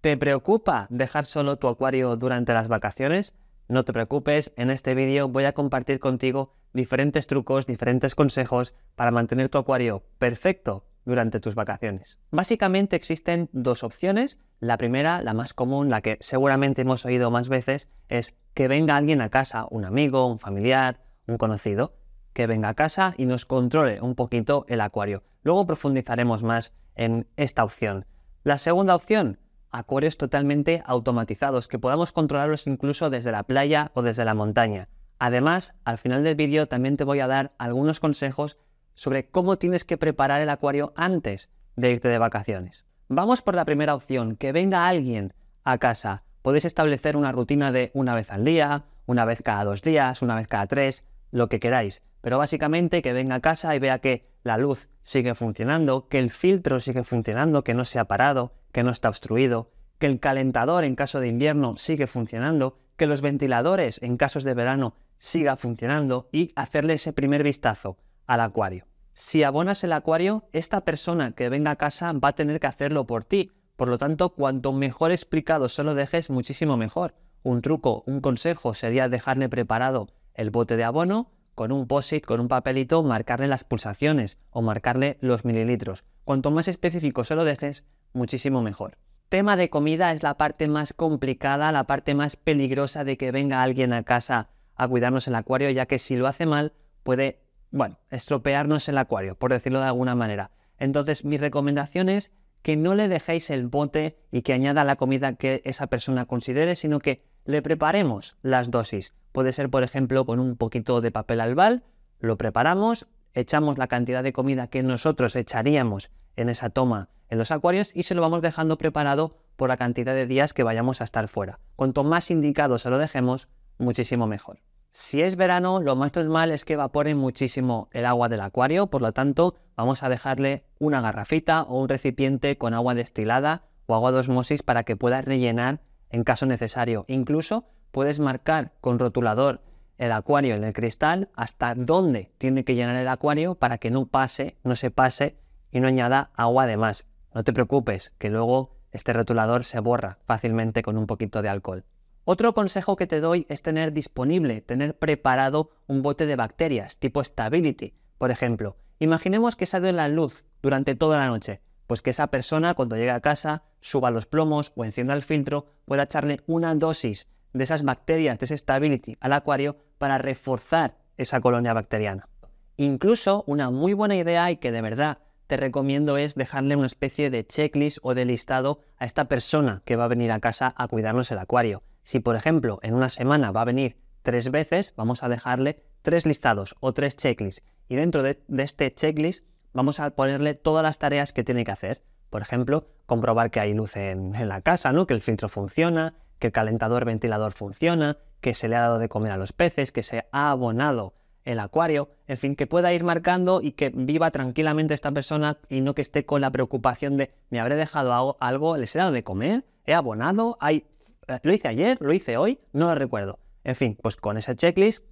¿Te preocupa dejar solo tu acuario durante las vacaciones? No te preocupes, en este vídeo voy a compartir contigo diferentes trucos, diferentes consejos para mantener tu acuario perfecto durante tus vacaciones. Básicamente existen dos opciones. La primera, la más común, la que seguramente hemos oído más veces, es que venga alguien a casa, un amigo, un familiar, un conocido, que venga a casa y nos controle un poquito el acuario. Luego profundizaremos más en esta opción. La segunda opción, acuarios totalmente automatizados que podamos controlarlos incluso desde la playa o desde la montaña. Además, al final del vídeo también te voy a dar algunos consejos sobre cómo tienes que preparar el acuario antes de irte de vacaciones. Vamos por la primera opción, que venga alguien a casa. Podéis establecer una rutina de una vez al día, una vez cada dos días, una vez cada tres, lo que queráis. Pero básicamente que venga a casa y vea que la luz sigue funcionando, que el filtro sigue funcionando, que no se ha parado, que no está obstruido, que el calentador en caso de invierno sigue funcionando, que los ventiladores en casos de verano siga funcionando y hacerle ese primer vistazo al acuario. Si abonas el acuario, esta persona que venga a casa va a tener que hacerlo por ti. Por lo tanto, cuanto mejor explicado se lo dejes, muchísimo mejor. Un truco, un consejo sería dejarle preparado el bote de abono con un post con un papelito, marcarle las pulsaciones o marcarle los mililitros. Cuanto más específico se lo dejes, muchísimo mejor. Tema de comida es la parte más complicada, la parte más peligrosa de que venga alguien a casa a cuidarnos el acuario, ya que si lo hace mal puede, bueno, estropearnos el acuario, por decirlo de alguna manera. Entonces, mi recomendación es que no le dejéis el bote y que añada la comida que esa persona considere, sino que le preparemos las dosis. Puede ser, por ejemplo, con un poquito de papel albal, lo preparamos, echamos la cantidad de comida que nosotros echaríamos en esa toma en los acuarios y se lo vamos dejando preparado por la cantidad de días que vayamos a estar fuera. Cuanto más indicado se lo dejemos, muchísimo mejor. Si es verano, lo más normal es que evapore muchísimo el agua del acuario, por lo tanto vamos a dejarle una garrafita o un recipiente con agua destilada o agua de osmosis para que pueda rellenar en caso necesario. Incluso puedes marcar con rotulador el acuario en el cristal hasta dónde tiene que llenar el acuario para que no pase, no se pase y no añada agua además. No te preocupes, que luego este rotulador se borra fácilmente con un poquito de alcohol. Otro consejo que te doy es tener disponible, tener preparado un bote de bacterias tipo Stability. Por ejemplo, imaginemos que sale la luz durante toda la noche. Pues que esa persona cuando llegue a casa suba los plomos o encienda el filtro pueda echarle una dosis de esas bacterias, de ese Stability al acuario para reforzar esa colonia bacteriana. Incluso una muy buena idea y que de verdad te recomiendo es dejarle una especie de checklist o de listado a esta persona que va a venir a casa a cuidarnos el acuario. Si, por ejemplo, en una semana va a venir tres veces, vamos a dejarle tres listados o tres checklists. Y dentro de, este checklist vamos a ponerle todas las tareas que tiene que hacer. Por ejemplo, comprobar que hay luz en, la casa, ¿no? que el filtro funciona, que el calentador ventilador funciona, que se le ha dado de comer a los peces, que se ha abonado el acuario, en fin, que pueda ir marcando y que viva tranquilamente esta persona y no que esté con la preocupación de me habré dejado algo, les he dado de comer, he abonado, hay, eh, lo hice ayer, lo hice hoy, no lo recuerdo. En fin, pues con ese checklist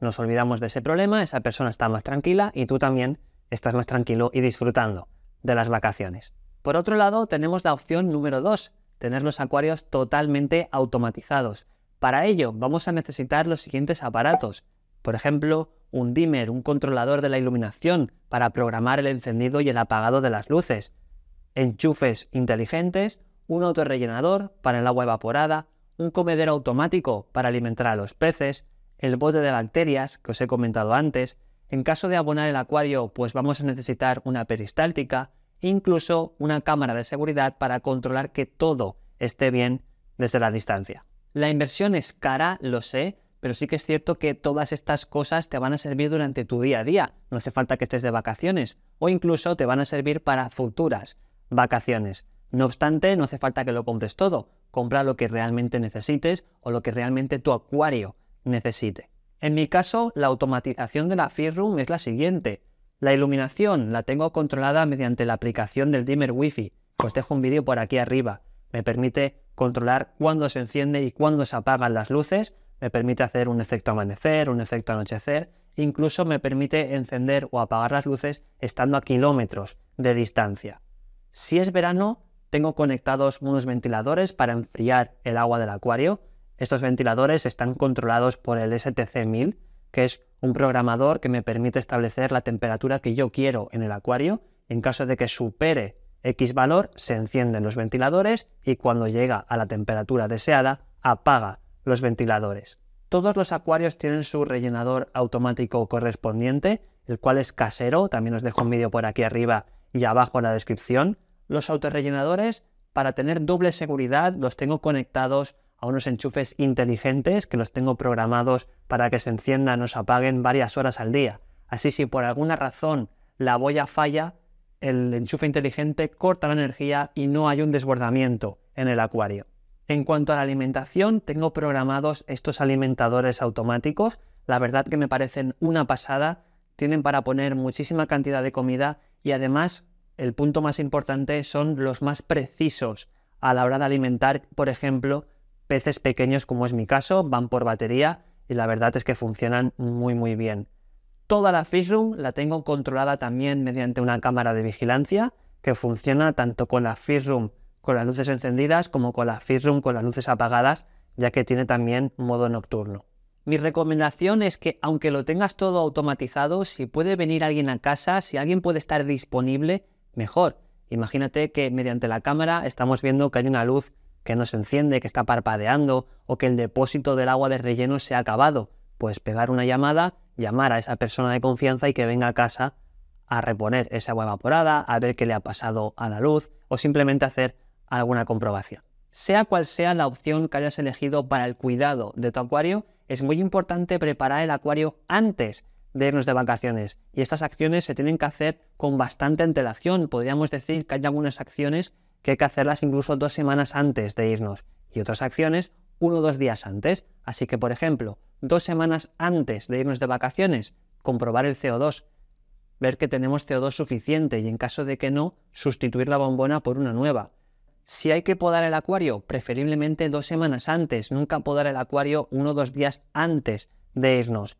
nos olvidamos de ese problema, esa persona está más tranquila y tú también estás más tranquilo y disfrutando de las vacaciones. Por otro lado, tenemos la opción número 2, tener los acuarios totalmente automatizados. Para ello, vamos a necesitar los siguientes aparatos. Por ejemplo, un dimmer, un controlador de la iluminación para programar el encendido y el apagado de las luces, enchufes inteligentes, un autorrellenador para el agua evaporada, un comedero automático para alimentar a los peces, el bote de bacterias que os he comentado antes, en caso de abonar el acuario pues vamos a necesitar una peristáltica, incluso una cámara de seguridad para controlar que todo esté bien desde la distancia. La inversión es cara, lo sé, pero sí que es cierto que todas estas cosas te van a servir durante tu día a día. No hace falta que estés de vacaciones o incluso te van a servir para futuras vacaciones. No obstante, no hace falta que lo compres todo. Compra lo que realmente necesites o lo que realmente tu acuario necesite. En mi caso, la automatización de la Fear Room es la siguiente. La iluminación la tengo controlada mediante la aplicación del dimmer wifi... fi Os dejo un vídeo por aquí arriba. Me permite controlar cuándo se enciende y cuándo se apagan las luces me permite hacer un efecto amanecer, un efecto anochecer, incluso me permite encender o apagar las luces estando a kilómetros de distancia. Si es verano, tengo conectados unos ventiladores para enfriar el agua del acuario. Estos ventiladores están controlados por el STC1000, que es un programador que me permite establecer la temperatura que yo quiero en el acuario. En caso de que supere X valor, se encienden los ventiladores y cuando llega a la temperatura deseada, apaga los ventiladores. Todos los acuarios tienen su rellenador automático correspondiente, el cual es casero, también os dejo un vídeo por aquí arriba y abajo en la descripción. Los autorrellenadores, para tener doble seguridad, los tengo conectados a unos enchufes inteligentes que los tengo programados para que se enciendan o se apaguen varias horas al día. Así si por alguna razón la boya falla, el enchufe inteligente corta la energía y no hay un desbordamiento en el acuario. En cuanto a la alimentación, tengo programados estos alimentadores automáticos. La verdad que me parecen una pasada. Tienen para poner muchísima cantidad de comida y además el punto más importante son los más precisos a la hora de alimentar, por ejemplo, peces pequeños como es mi caso, van por batería y la verdad es que funcionan muy muy bien. Toda la room la tengo controlada también mediante una cámara de vigilancia que funciona tanto con la Fishroom con las luces encendidas como con la Room, con las luces apagadas, ya que tiene también modo nocturno. Mi recomendación es que aunque lo tengas todo automatizado, si puede venir alguien a casa, si alguien puede estar disponible, mejor. Imagínate que mediante la cámara estamos viendo que hay una luz que no se enciende, que está parpadeando o que el depósito del agua de relleno se ha acabado. Pues pegar una llamada, llamar a esa persona de confianza y que venga a casa a reponer esa agua evaporada, a ver qué le ha pasado a la luz o simplemente hacer alguna comprobación. Sea cual sea la opción que hayas elegido para el cuidado de tu acuario, es muy importante preparar el acuario antes de irnos de vacaciones. Y estas acciones se tienen que hacer con bastante antelación. Podríamos decir que hay algunas acciones que hay que hacerlas incluso dos semanas antes de irnos y otras acciones uno o dos días antes. Así que, por ejemplo, dos semanas antes de irnos de vacaciones, comprobar el CO2, ver que tenemos CO2 suficiente y en caso de que no, sustituir la bombona por una nueva. Si hay que podar el acuario, preferiblemente dos semanas antes, nunca podar el acuario uno o dos días antes de irnos.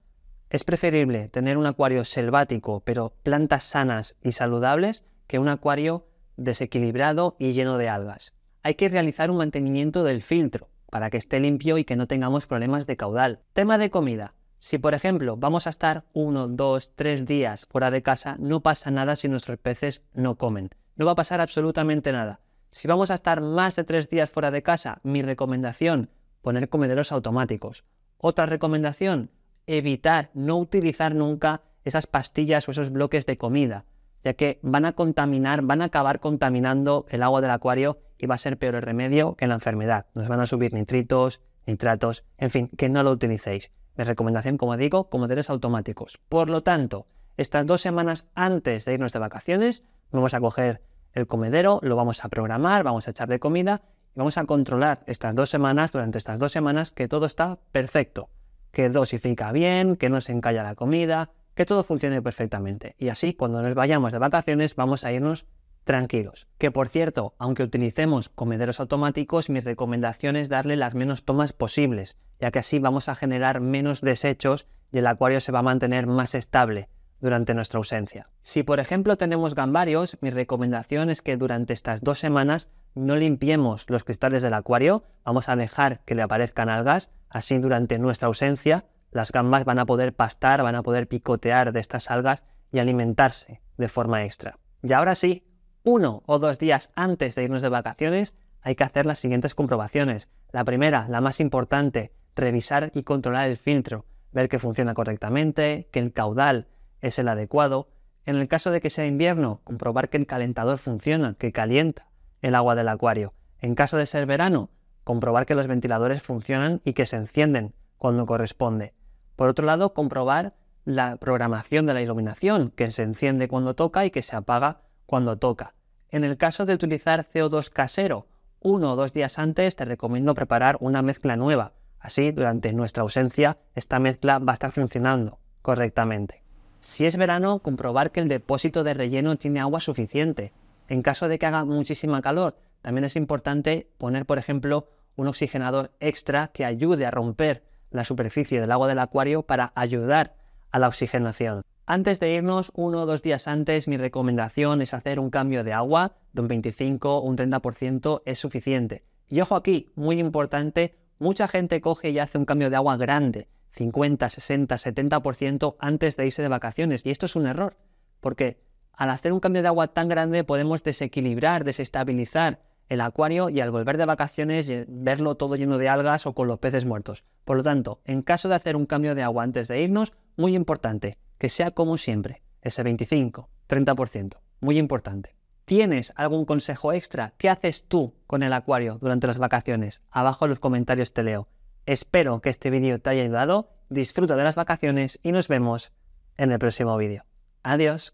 Es preferible tener un acuario selvático, pero plantas sanas y saludables, que un acuario desequilibrado y lleno de algas. Hay que realizar un mantenimiento del filtro para que esté limpio y que no tengamos problemas de caudal. Tema de comida. Si por ejemplo vamos a estar uno, dos, tres días fuera de casa, no pasa nada si nuestros peces no comen. No va a pasar absolutamente nada. Si vamos a estar más de tres días fuera de casa, mi recomendación, poner comederos automáticos. Otra recomendación, evitar, no utilizar nunca esas pastillas o esos bloques de comida, ya que van a contaminar, van a acabar contaminando el agua del acuario y va a ser peor el remedio que la enfermedad. Nos van a subir nitritos, nitratos, en fin, que no lo utilicéis. Mi recomendación, como digo, comederos automáticos. Por lo tanto, estas dos semanas antes de irnos de vacaciones, vamos a coger el comedero lo vamos a programar, vamos a echarle comida y vamos a controlar estas dos semanas, durante estas dos semanas, que todo está perfecto, que dosifica bien, que no se encalla la comida, que todo funcione perfectamente. Y así, cuando nos vayamos de vacaciones, vamos a irnos tranquilos. Que por cierto, aunque utilicemos comederos automáticos, mi recomendación es darle las menos tomas posibles, ya que así vamos a generar menos desechos y el acuario se va a mantener más estable durante nuestra ausencia. Si por ejemplo tenemos gambarios, mi recomendación es que durante estas dos semanas no limpiemos los cristales del acuario, vamos a dejar que le aparezcan algas, así durante nuestra ausencia las gambas van a poder pastar, van a poder picotear de estas algas y alimentarse de forma extra. Y ahora sí, uno o dos días antes de irnos de vacaciones, hay que hacer las siguientes comprobaciones. La primera, la más importante, revisar y controlar el filtro, ver que funciona correctamente, que el caudal es el adecuado. En el caso de que sea invierno, comprobar que el calentador funciona, que calienta el agua del acuario. En caso de ser verano, comprobar que los ventiladores funcionan y que se encienden cuando corresponde. Por otro lado, comprobar la programación de la iluminación, que se enciende cuando toca y que se apaga cuando toca. En el caso de utilizar CO2 casero, uno o dos días antes te recomiendo preparar una mezcla nueva. Así, durante nuestra ausencia, esta mezcla va a estar funcionando correctamente. Si es verano, comprobar que el depósito de relleno tiene agua suficiente. En caso de que haga muchísima calor, también es importante poner, por ejemplo, un oxigenador extra que ayude a romper la superficie del agua del acuario para ayudar a la oxigenación. Antes de irnos, uno o dos días antes, mi recomendación es hacer un cambio de agua de un 25 o un 30% es suficiente. Y ojo aquí, muy importante, mucha gente coge y hace un cambio de agua grande 50, 60, 70% antes de irse de vacaciones. Y esto es un error, porque al hacer un cambio de agua tan grande podemos desequilibrar, desestabilizar el acuario y al volver de vacaciones verlo todo lleno de algas o con los peces muertos. Por lo tanto, en caso de hacer un cambio de agua antes de irnos, muy importante, que sea como siempre, ese 25, 30%, muy importante. ¿Tienes algún consejo extra? ¿Qué haces tú con el acuario durante las vacaciones? Abajo en los comentarios te leo. Espero que este vídeo te haya ayudado, disfruta de las vacaciones y nos vemos en el próximo vídeo. Adiós.